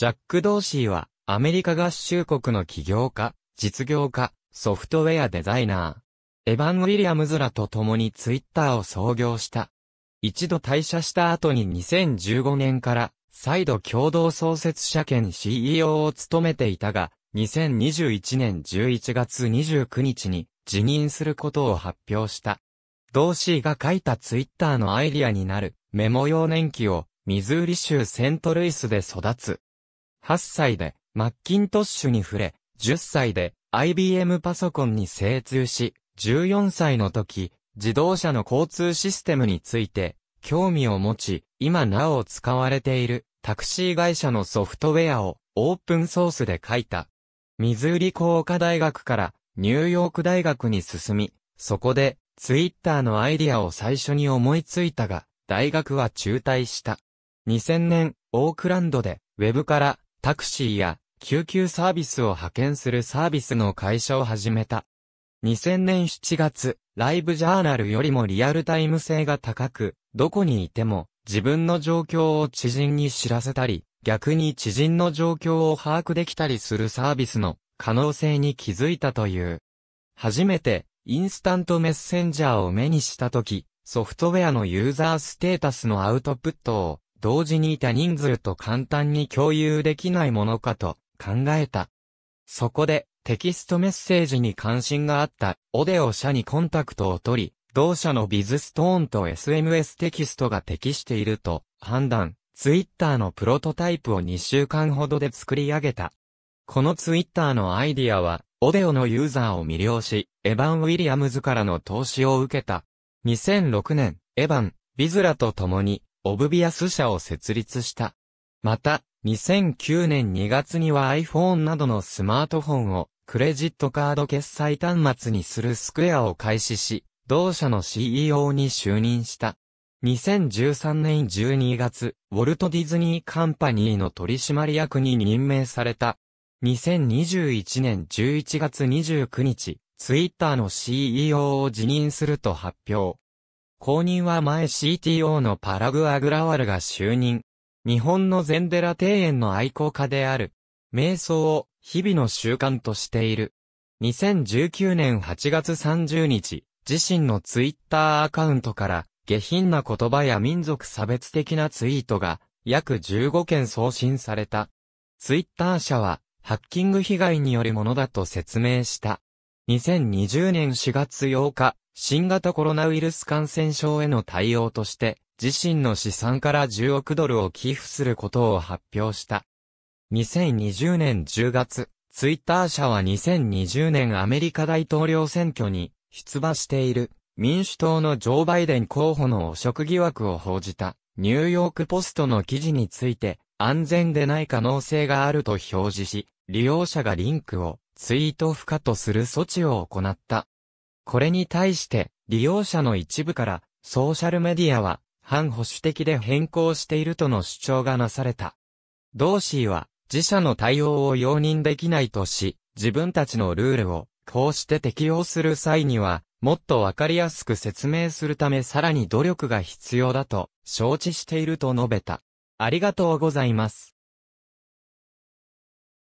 ジャック・ドーシーは、アメリカ合衆国の起業家、実業家、ソフトウェアデザイナー、エヴァン・ウィリアムズらと共にツイッターを創業した。一度退社した後に2015年から再度共同創設者兼 CEO を務めていたが、2021年11月29日に辞任することを発表した。同ーが書いたツイッターのアイディアになるメモ用年記をミズーリ州セントルイスで育つ8歳でマッキントッシュに触れ、10歳で IBM パソコンに精通し、14歳の時、自動車の交通システムについて興味を持ち、今なお使われているタクシー会社のソフトウェアをオープンソースで書いた。ミズーリ工科大学からニューヨーク大学に進み、そこでツイッターのアイディアを最初に思いついたが、大学は中退した。2000年、オークランドでウェブからタクシーや救急サービスを派遣するサービスの会社を始めた。2000年7月、ライブジャーナルよりもリアルタイム性が高く、どこにいても自分の状況を知人に知らせたり、逆に知人の状況を把握できたりするサービスの可能性に気づいたという。初めてインスタントメッセンジャーを目にしたとき、ソフトウェアのユーザーステータスのアウトプットを同時にいた人数と簡単に共有できないものかと考えた。そこで、テキストメッセージに関心があった、オデオ社にコンタクトを取り、同社のビズストーンと SMS テキストが適していると判断、ツイッターのプロトタイプを2週間ほどで作り上げた。このツイッターのアイディアは、オデオのユーザーを魅了し、エヴァン・ウィリアムズからの投資を受けた。2006年、エヴァン、ビズラと共に、オブビアス社を設立した。また、2009年2月には iPhone などのスマートフォンをクレジットカード決済端末にするスクエアを開始し、同社の CEO に就任した。2013年12月、ウォルト・ディズニー・カンパニーの取締役に任命された。2021年11月29日、ツイッターの CEO を辞任すると発表。後任は前 CTO のパラグ・アグラワルが就任。日本の禅寺庭園の愛好家である。瞑想を日々の習慣としている。2019年8月30日、自身のツイッターアカウントから、下品な言葉や民族差別的なツイートが、約15件送信された。ツイッター社は、ハッキング被害によるものだと説明した。2020年4月8日、新型コロナウイルス感染症への対応として、自身の資産から10億ドルを寄付することを発表した。2020年10月、ツイッター社は2020年アメリカ大統領選挙に出馬している民主党のジョー・バイデン候補の汚職疑惑を報じたニューヨークポストの記事について安全でない可能性があると表示し、利用者がリンクをツイート不可とする措置を行った。これに対して、利用者の一部から、ソーシャルメディアは、反保守的で変更しているとの主張がなされた。同志は、自社の対応を容認できないとし、自分たちのルールを、こうして適用する際には、もっとわかりやすく説明するためさらに努力が必要だと、承知していると述べた。ありがとうございます。